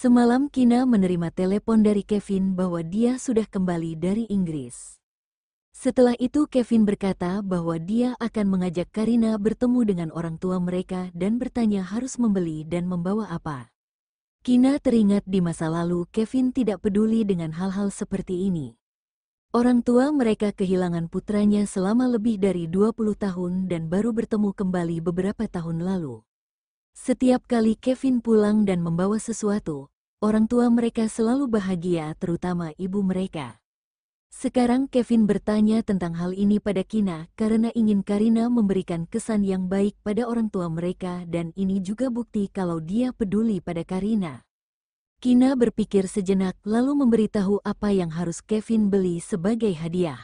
Semalam Kina menerima telepon dari Kevin bahwa dia sudah kembali dari Inggris. Setelah itu Kevin berkata bahwa dia akan mengajak Karina bertemu dengan orang tua mereka dan bertanya harus membeli dan membawa apa. Kina teringat di masa lalu Kevin tidak peduli dengan hal-hal seperti ini. Orang tua mereka kehilangan putranya selama lebih dari 20 tahun dan baru bertemu kembali beberapa tahun lalu. Setiap kali Kevin pulang dan membawa sesuatu, orang tua mereka selalu bahagia terutama ibu mereka. Sekarang Kevin bertanya tentang hal ini pada Kina karena ingin Karina memberikan kesan yang baik pada orang tua mereka dan ini juga bukti kalau dia peduli pada Karina. Kina berpikir sejenak lalu memberitahu apa yang harus Kevin beli sebagai hadiah.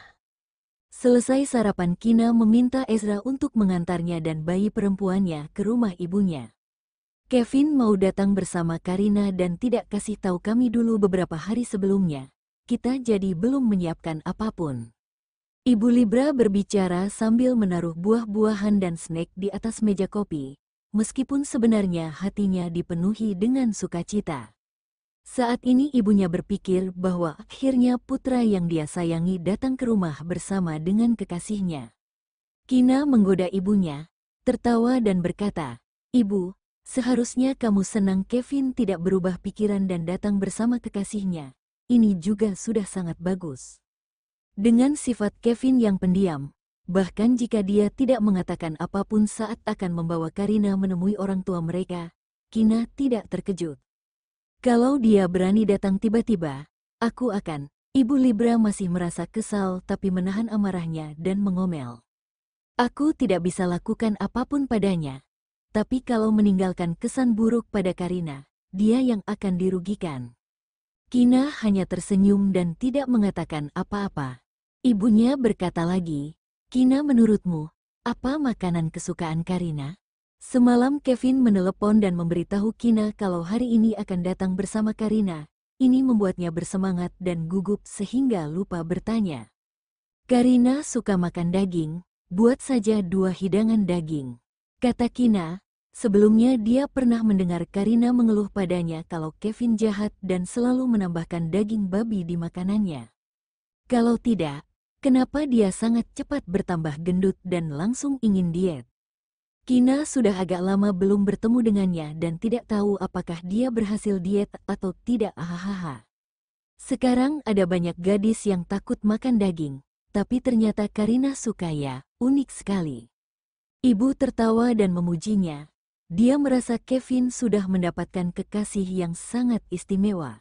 Selesai sarapan Kina meminta Ezra untuk mengantarnya dan bayi perempuannya ke rumah ibunya. Kevin mau datang bersama Karina dan tidak kasih tahu kami dulu beberapa hari sebelumnya. Kita jadi belum menyiapkan apapun. Ibu Libra berbicara sambil menaruh buah-buahan dan snack di atas meja kopi, meskipun sebenarnya hatinya dipenuhi dengan sukacita. Saat ini ibunya berpikir bahwa akhirnya putra yang dia sayangi datang ke rumah bersama dengan kekasihnya. Kina menggoda ibunya, tertawa dan berkata, Ibu, Seharusnya kamu senang Kevin tidak berubah pikiran dan datang bersama kekasihnya. Ini juga sudah sangat bagus. Dengan sifat Kevin yang pendiam, bahkan jika dia tidak mengatakan apapun saat akan membawa Karina menemui orang tua mereka, Kina tidak terkejut. Kalau dia berani datang tiba-tiba, aku akan. Ibu Libra masih merasa kesal tapi menahan amarahnya dan mengomel. Aku tidak bisa lakukan apapun padanya. Tapi kalau meninggalkan kesan buruk pada Karina, dia yang akan dirugikan. Kina hanya tersenyum dan tidak mengatakan apa-apa. Ibunya berkata lagi, Kina menurutmu, apa makanan kesukaan Karina? Semalam Kevin menelepon dan memberitahu Kina kalau hari ini akan datang bersama Karina. Ini membuatnya bersemangat dan gugup sehingga lupa bertanya. Karina suka makan daging, buat saja dua hidangan daging. Kata Kina, Sebelumnya dia pernah mendengar Karina mengeluh padanya kalau Kevin jahat dan selalu menambahkan daging babi di makanannya. Kalau tidak, kenapa dia sangat cepat bertambah gendut dan langsung ingin diet? Kina sudah agak lama belum bertemu dengannya dan tidak tahu apakah dia berhasil diet atau tidak Hahaha. Sekarang ada banyak gadis yang takut makan daging, tapi ternyata Karina suka ya, unik sekali. Ibu tertawa dan memujinya, dia merasa Kevin sudah mendapatkan kekasih yang sangat istimewa.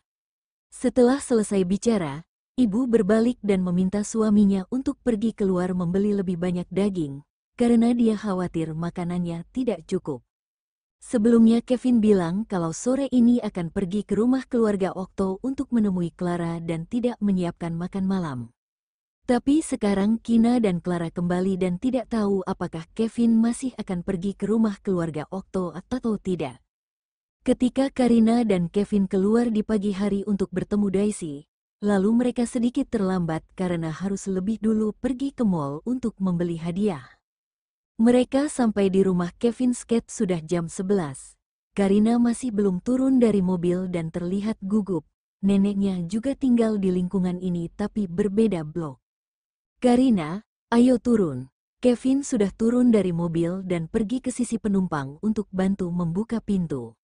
Setelah selesai bicara, ibu berbalik dan meminta suaminya untuk pergi keluar membeli lebih banyak daging, karena dia khawatir makanannya tidak cukup. Sebelumnya Kevin bilang kalau sore ini akan pergi ke rumah keluarga Okto untuk menemui Clara dan tidak menyiapkan makan malam. Tapi sekarang Kina dan Clara kembali dan tidak tahu apakah Kevin masih akan pergi ke rumah keluarga Okto atau tidak. Ketika Karina dan Kevin keluar di pagi hari untuk bertemu Daisy, lalu mereka sedikit terlambat karena harus lebih dulu pergi ke mall untuk membeli hadiah. Mereka sampai di rumah Kevin Skate sudah jam 11. Karina masih belum turun dari mobil dan terlihat gugup. Neneknya juga tinggal di lingkungan ini tapi berbeda blok. Karina, ayo turun. Kevin sudah turun dari mobil dan pergi ke sisi penumpang untuk bantu membuka pintu.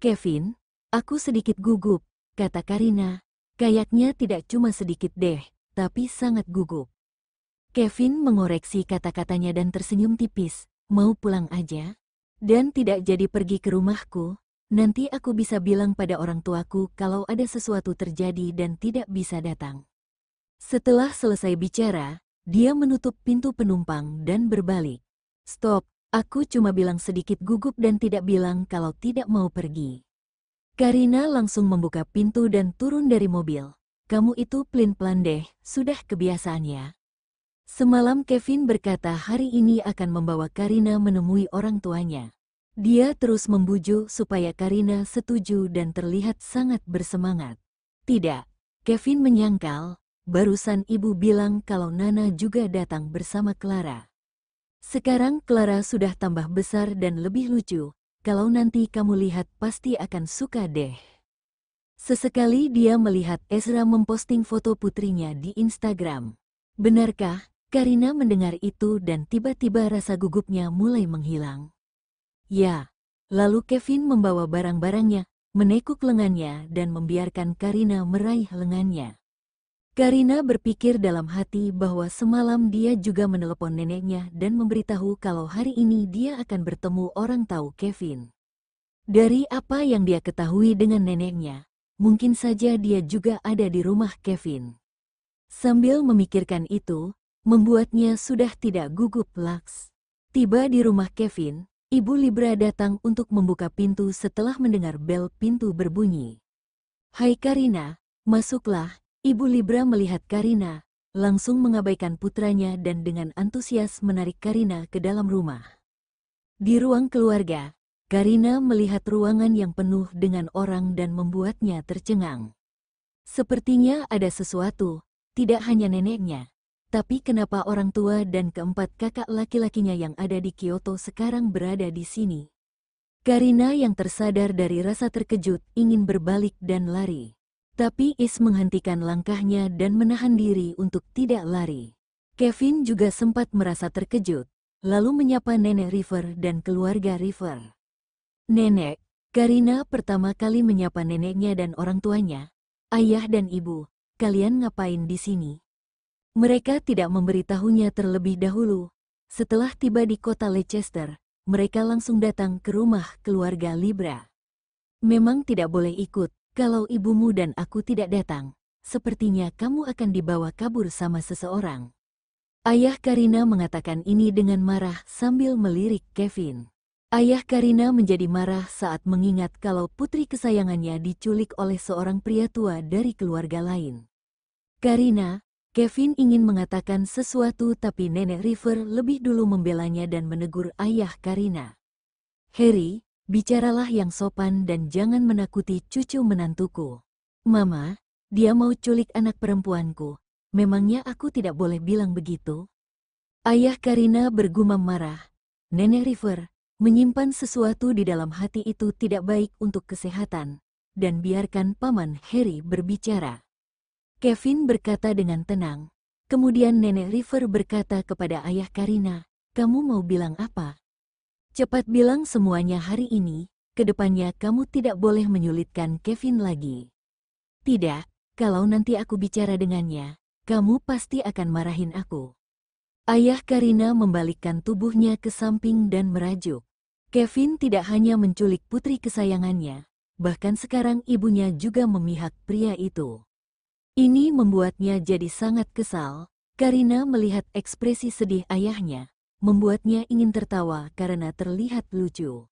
Kevin, aku sedikit gugup, kata Karina. Kayaknya tidak cuma sedikit deh, tapi sangat gugup. Kevin mengoreksi kata-katanya dan tersenyum tipis, mau pulang aja? Dan tidak jadi pergi ke rumahku, nanti aku bisa bilang pada orang tuaku kalau ada sesuatu terjadi dan tidak bisa datang. Setelah selesai bicara, dia menutup pintu penumpang dan berbalik. Stop, aku cuma bilang sedikit gugup dan tidak bilang kalau tidak mau pergi. Karina langsung membuka pintu dan turun dari mobil. Kamu itu plin pelan deh, sudah kebiasaannya. Semalam Kevin berkata hari ini akan membawa Karina menemui orang tuanya. Dia terus membujuk supaya Karina setuju dan terlihat sangat bersemangat. Tidak, Kevin menyangkal, Barusan ibu bilang kalau Nana juga datang bersama Clara. Sekarang Clara sudah tambah besar dan lebih lucu. Kalau nanti kamu lihat pasti akan suka deh. Sesekali dia melihat Ezra memposting foto putrinya di Instagram. Benarkah? Karina mendengar itu dan tiba-tiba rasa gugupnya mulai menghilang. Ya, lalu Kevin membawa barang-barangnya, menekuk lengannya dan membiarkan Karina meraih lengannya. Karina berpikir dalam hati bahwa semalam dia juga menelepon neneknya dan memberitahu kalau hari ini dia akan bertemu orang tahu Kevin. Dari apa yang dia ketahui dengan neneknya, mungkin saja dia juga ada di rumah Kevin. Sambil memikirkan itu, membuatnya sudah tidak gugup laks. Tiba di rumah Kevin, Ibu Libra datang untuk membuka pintu setelah mendengar bel pintu berbunyi. Hai Karina, masuklah, Ibu Libra melihat Karina, langsung mengabaikan putranya dan dengan antusias menarik Karina ke dalam rumah. Di ruang keluarga, Karina melihat ruangan yang penuh dengan orang dan membuatnya tercengang. Sepertinya ada sesuatu, tidak hanya neneknya, tapi kenapa orang tua dan keempat kakak laki-lakinya yang ada di Kyoto sekarang berada di sini? Karina yang tersadar dari rasa terkejut ingin berbalik dan lari. Tapi Is menghentikan langkahnya dan menahan diri untuk tidak lari. Kevin juga sempat merasa terkejut, lalu menyapa nenek River dan keluarga River. Nenek, Karina pertama kali menyapa neneknya dan orang tuanya, ayah dan ibu, kalian ngapain di sini? Mereka tidak memberitahunya terlebih dahulu. Setelah tiba di kota Leicester, mereka langsung datang ke rumah keluarga Libra. Memang tidak boleh ikut, kalau ibumu dan aku tidak datang, sepertinya kamu akan dibawa kabur sama seseorang. Ayah Karina mengatakan ini dengan marah sambil melirik Kevin. Ayah Karina menjadi marah saat mengingat kalau putri kesayangannya diculik oleh seorang pria tua dari keluarga lain. Karina, Kevin ingin mengatakan sesuatu tapi nenek River lebih dulu membelanya dan menegur ayah Karina. Harry, bicaralah yang sopan dan jangan menakuti cucu menantuku. Mama, dia mau culik anak perempuanku. Memangnya aku tidak boleh bilang begitu? Ayah Karina bergumam marah. Nenek River, menyimpan sesuatu di dalam hati itu tidak baik untuk kesehatan. Dan biarkan Paman Harry berbicara. Kevin berkata dengan tenang. Kemudian Nenek River berkata kepada ayah Karina, kamu mau bilang apa? Cepat bilang semuanya hari ini, kedepannya kamu tidak boleh menyulitkan Kevin lagi. Tidak, kalau nanti aku bicara dengannya, kamu pasti akan marahin aku. Ayah Karina membalikkan tubuhnya ke samping dan merajuk. Kevin tidak hanya menculik putri kesayangannya, bahkan sekarang ibunya juga memihak pria itu. Ini membuatnya jadi sangat kesal, Karina melihat ekspresi sedih ayahnya, membuatnya ingin tertawa karena terlihat lucu.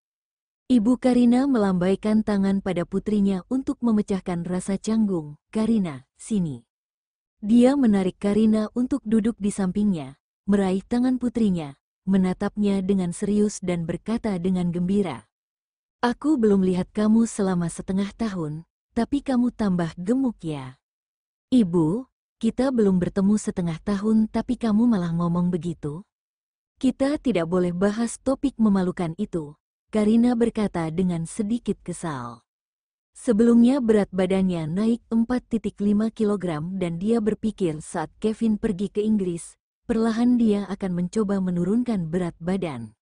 Ibu Karina melambaikan tangan pada putrinya untuk memecahkan rasa canggung. Karina, sini. Dia menarik Karina untuk duduk di sampingnya, meraih tangan putrinya, menatapnya dengan serius dan berkata dengan gembira. Aku belum lihat kamu selama setengah tahun, tapi kamu tambah gemuk ya. Ibu, kita belum bertemu setengah tahun tapi kamu malah ngomong begitu. Kita tidak boleh bahas topik memalukan itu, Karina berkata dengan sedikit kesal. Sebelumnya berat badannya naik 4.5 kg dan dia berpikir saat Kevin pergi ke Inggris, perlahan dia akan mencoba menurunkan berat badan.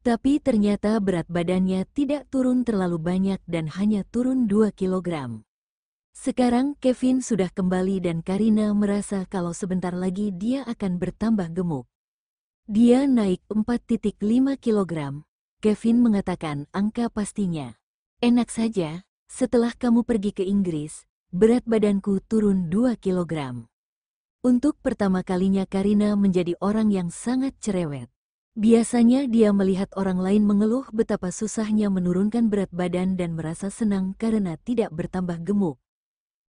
Tapi ternyata berat badannya tidak turun terlalu banyak dan hanya turun 2 kg. Sekarang Kevin sudah kembali dan Karina merasa kalau sebentar lagi dia akan bertambah gemuk. Dia naik 4.5 kilogram. Kevin mengatakan angka pastinya. Enak saja, setelah kamu pergi ke Inggris, berat badanku turun 2 kilogram. Untuk pertama kalinya Karina menjadi orang yang sangat cerewet. Biasanya dia melihat orang lain mengeluh betapa susahnya menurunkan berat badan dan merasa senang karena tidak bertambah gemuk.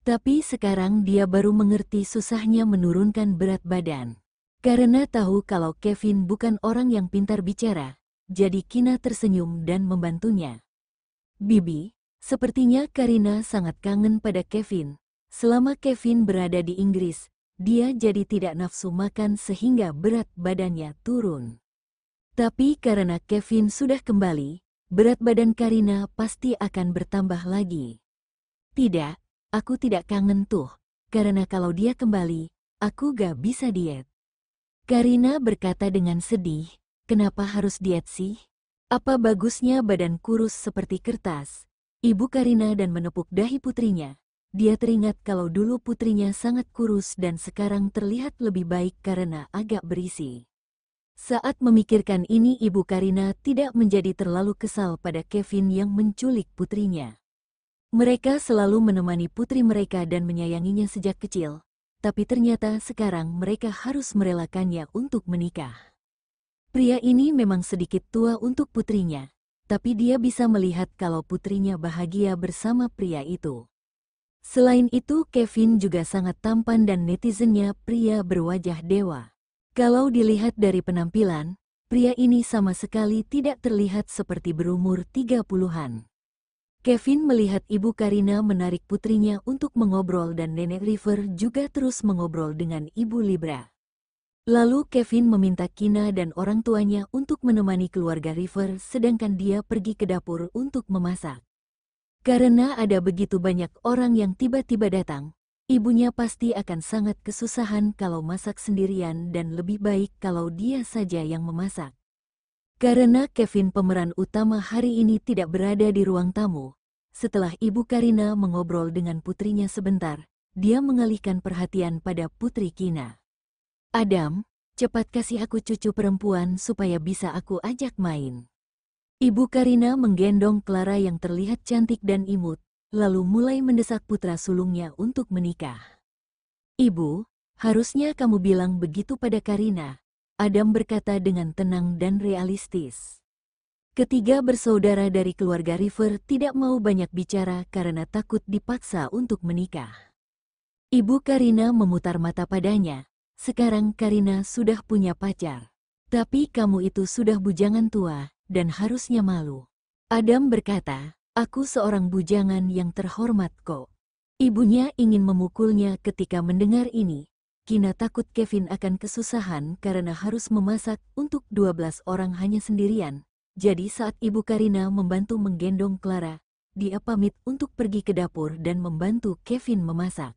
Tapi sekarang dia baru mengerti susahnya menurunkan berat badan. Karena tahu kalau Kevin bukan orang yang pintar bicara, jadi Kina tersenyum dan membantunya. Bibi, sepertinya Karina sangat kangen pada Kevin. Selama Kevin berada di Inggris, dia jadi tidak nafsu makan sehingga berat badannya turun. Tapi karena Kevin sudah kembali, berat badan Karina pasti akan bertambah lagi. Tidak, aku tidak kangen tuh, karena kalau dia kembali, aku gak bisa diet. Karina berkata dengan sedih, kenapa harus diet sih? Apa bagusnya badan kurus seperti kertas? Ibu Karina dan menepuk dahi putrinya. Dia teringat kalau dulu putrinya sangat kurus dan sekarang terlihat lebih baik karena agak berisi. Saat memikirkan ini Ibu Karina tidak menjadi terlalu kesal pada Kevin yang menculik putrinya. Mereka selalu menemani putri mereka dan menyayanginya sejak kecil, tapi ternyata sekarang mereka harus merelakannya untuk menikah. Pria ini memang sedikit tua untuk putrinya, tapi dia bisa melihat kalau putrinya bahagia bersama pria itu. Selain itu, Kevin juga sangat tampan dan netizennya pria berwajah dewa. Kalau dilihat dari penampilan, pria ini sama sekali tidak terlihat seperti berumur tiga puluhan. Kevin melihat ibu Karina menarik putrinya untuk mengobrol dan nenek River juga terus mengobrol dengan ibu Libra. Lalu Kevin meminta Kina dan orang tuanya untuk menemani keluarga River sedangkan dia pergi ke dapur untuk memasak. Karena ada begitu banyak orang yang tiba-tiba datang, ibunya pasti akan sangat kesusahan kalau masak sendirian dan lebih baik kalau dia saja yang memasak. Karena Kevin pemeran utama hari ini tidak berada di ruang tamu, setelah Ibu Karina mengobrol dengan putrinya sebentar, dia mengalihkan perhatian pada putri Kina. Adam, cepat kasih aku cucu perempuan supaya bisa aku ajak main. Ibu Karina menggendong Clara yang terlihat cantik dan imut, lalu mulai mendesak putra sulungnya untuk menikah. Ibu, harusnya kamu bilang begitu pada Karina, Adam berkata dengan tenang dan realistis. Ketiga bersaudara dari keluarga River tidak mau banyak bicara karena takut dipaksa untuk menikah. Ibu Karina memutar mata padanya. Sekarang Karina sudah punya pacar. Tapi kamu itu sudah bujangan tua dan harusnya malu. Adam berkata, aku seorang bujangan yang terhormat kok. Ibunya ingin memukulnya ketika mendengar ini, Kina takut Kevin akan kesusahan karena harus memasak untuk 12 orang hanya sendirian. Jadi saat Ibu Karina membantu menggendong Clara, dia pamit untuk pergi ke dapur dan membantu Kevin memasak.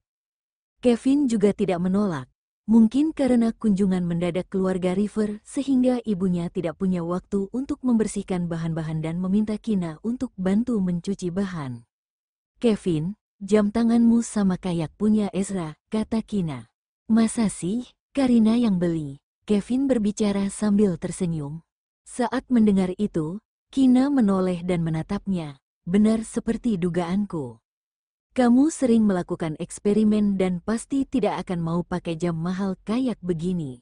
Kevin juga tidak menolak. Mungkin karena kunjungan mendadak keluarga River sehingga ibunya tidak punya waktu untuk membersihkan bahan-bahan dan meminta Kina untuk bantu mencuci bahan. Kevin, jam tanganmu sama kayak punya Ezra, kata Kina. Masa sih, Karina yang beli? Kevin berbicara sambil tersenyum. Saat mendengar itu, Kina menoleh dan menatapnya. Benar seperti dugaanku. Kamu sering melakukan eksperimen dan pasti tidak akan mau pakai jam mahal kayak begini.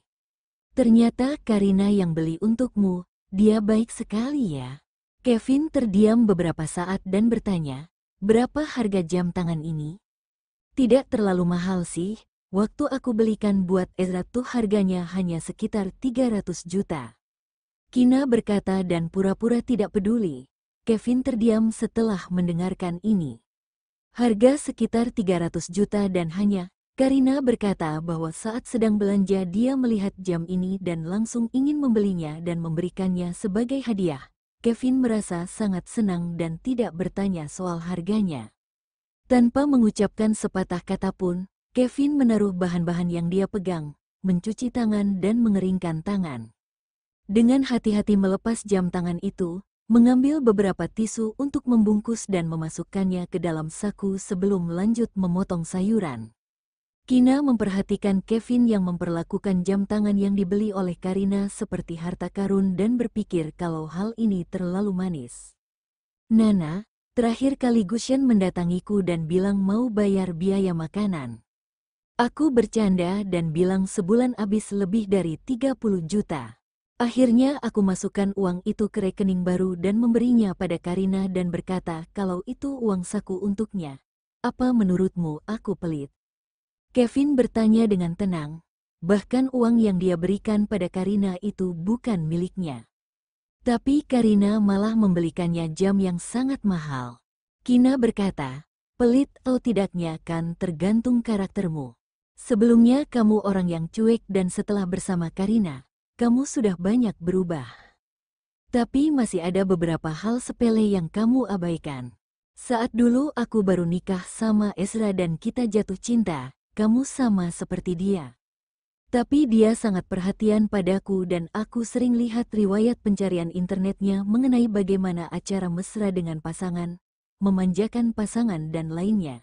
Ternyata Karina yang beli untukmu, dia baik sekali ya. Kevin terdiam beberapa saat dan bertanya, berapa harga jam tangan ini? Tidak terlalu mahal sih, Waktu aku belikan buat Ezra tuh harganya hanya sekitar 300 juta. Kina berkata dan pura-pura tidak peduli. Kevin terdiam setelah mendengarkan ini. Harga sekitar 300 juta dan hanya, Karina berkata bahwa saat sedang belanja dia melihat jam ini dan langsung ingin membelinya dan memberikannya sebagai hadiah. Kevin merasa sangat senang dan tidak bertanya soal harganya. Tanpa mengucapkan sepatah kata pun, Kevin menaruh bahan-bahan yang dia pegang, mencuci tangan dan mengeringkan tangan. Dengan hati-hati melepas jam tangan itu, mengambil beberapa tisu untuk membungkus dan memasukkannya ke dalam saku sebelum lanjut memotong sayuran. Kina memperhatikan Kevin yang memperlakukan jam tangan yang dibeli oleh Karina seperti harta karun dan berpikir kalau hal ini terlalu manis. Nana, terakhir kali Gushen mendatangiku dan bilang mau bayar biaya makanan. Aku bercanda dan bilang sebulan habis lebih dari 30 juta. Akhirnya aku masukkan uang itu ke rekening baru dan memberinya pada Karina dan berkata kalau itu uang saku untuknya. Apa menurutmu aku pelit? Kevin bertanya dengan tenang. Bahkan uang yang dia berikan pada Karina itu bukan miliknya. Tapi Karina malah membelikannya jam yang sangat mahal. Kina berkata, pelit atau tidaknya kan tergantung karaktermu. Sebelumnya kamu orang yang cuek dan setelah bersama Karina, kamu sudah banyak berubah. Tapi masih ada beberapa hal sepele yang kamu abaikan. Saat dulu aku baru nikah sama Ezra dan kita jatuh cinta, kamu sama seperti dia. Tapi dia sangat perhatian padaku dan aku sering lihat riwayat pencarian internetnya mengenai bagaimana acara mesra dengan pasangan, memanjakan pasangan dan lainnya.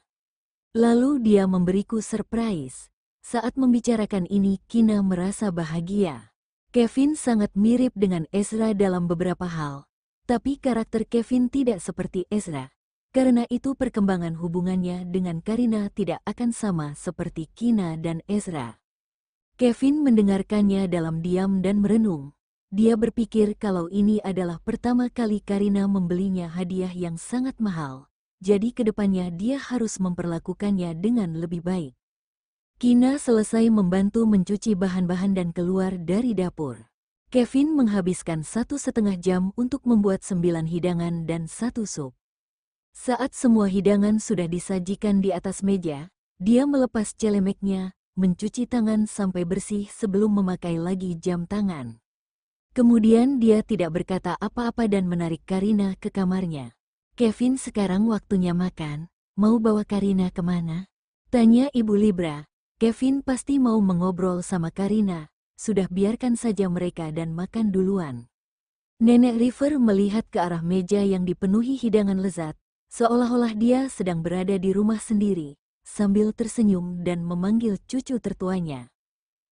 Lalu dia memberiku surprise. Saat membicarakan ini, Kina merasa bahagia. Kevin sangat mirip dengan Ezra dalam beberapa hal. Tapi karakter Kevin tidak seperti Ezra. Karena itu perkembangan hubungannya dengan Karina tidak akan sama seperti Kina dan Ezra. Kevin mendengarkannya dalam diam dan merenung. Dia berpikir kalau ini adalah pertama kali Karina membelinya hadiah yang sangat mahal jadi kedepannya dia harus memperlakukannya dengan lebih baik. Kina selesai membantu mencuci bahan-bahan dan keluar dari dapur. Kevin menghabiskan satu setengah jam untuk membuat sembilan hidangan dan satu sup. Saat semua hidangan sudah disajikan di atas meja, dia melepas celemeknya, mencuci tangan sampai bersih sebelum memakai lagi jam tangan. Kemudian dia tidak berkata apa-apa dan menarik Karina ke kamarnya. Kevin sekarang waktunya makan, mau bawa Karina kemana? Tanya Ibu Libra. Kevin pasti mau mengobrol sama Karina, sudah biarkan saja mereka dan makan duluan. Nenek River melihat ke arah meja yang dipenuhi hidangan lezat, seolah-olah dia sedang berada di rumah sendiri, sambil tersenyum dan memanggil cucu tertuanya.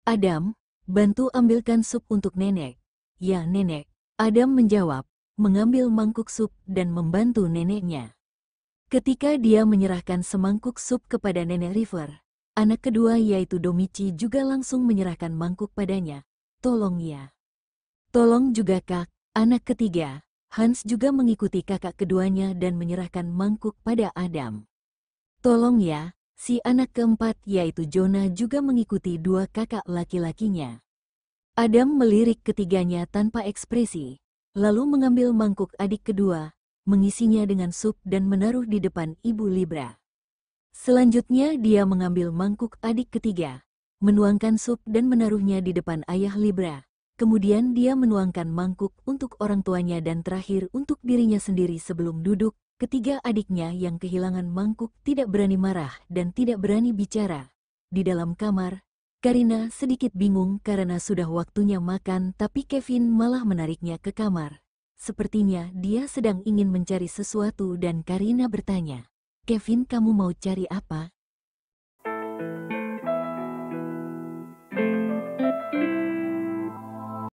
Adam, bantu ambilkan sup untuk nenek. Ya nenek, Adam menjawab, mengambil mangkuk sup dan membantu neneknya. Ketika dia menyerahkan semangkuk sup kepada nenek River, anak kedua yaitu Domichi juga langsung menyerahkan mangkuk padanya. Tolong ya. Tolong juga kak, anak ketiga. Hans juga mengikuti kakak keduanya dan menyerahkan mangkuk pada Adam. Tolong ya, si anak keempat yaitu Jonah juga mengikuti dua kakak laki-lakinya. Adam melirik ketiganya tanpa ekspresi, lalu mengambil mangkuk adik kedua, mengisinya dengan sup dan menaruh di depan Ibu Libra. Selanjutnya dia mengambil mangkuk adik ketiga, menuangkan sup dan menaruhnya di depan ayah Libra. Kemudian dia menuangkan mangkuk untuk orang tuanya dan terakhir untuk dirinya sendiri sebelum duduk. Ketiga adiknya yang kehilangan mangkuk tidak berani marah dan tidak berani bicara. Di dalam kamar, Karina sedikit bingung karena sudah waktunya makan tapi Kevin malah menariknya ke kamar. Sepertinya dia sedang ingin mencari sesuatu dan Karina bertanya, Kevin kamu mau cari apa?